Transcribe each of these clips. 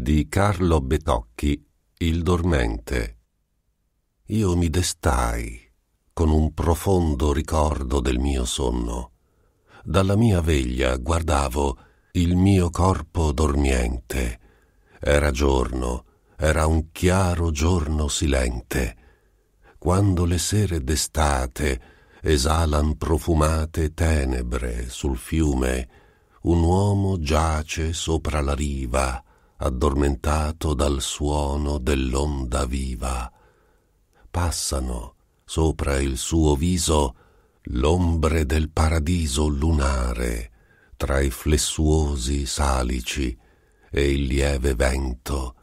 di Carlo Betocchi, Il dormente. Io mi destai con un profondo ricordo del mio sonno. Dalla mia veglia guardavo il mio corpo dormiente. Era giorno, era un chiaro giorno silente. Quando le sere d'estate esalan profumate tenebre sul fiume, un uomo giace sopra la riva, addormentato dal suono dell'onda viva. Passano sopra il suo viso l'ombre del paradiso lunare, tra i flessuosi salici e il lieve vento,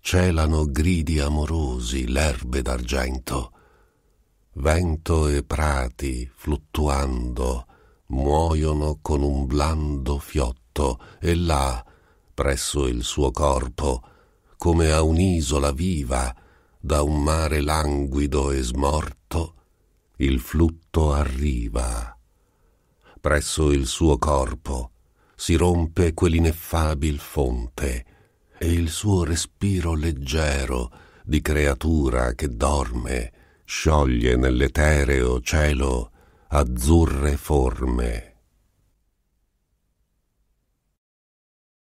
celano gridi amorosi l'erbe d'argento. Vento e prati, fluttuando, muoiono con un blando fiotto, e là, presso il suo corpo, come a un'isola viva, da un mare languido e smorto, il flutto arriva. Presso il suo corpo si rompe quell'ineffabil fonte e il suo respiro leggero di creatura che dorme scioglie nell'etereo cielo azzurre forme.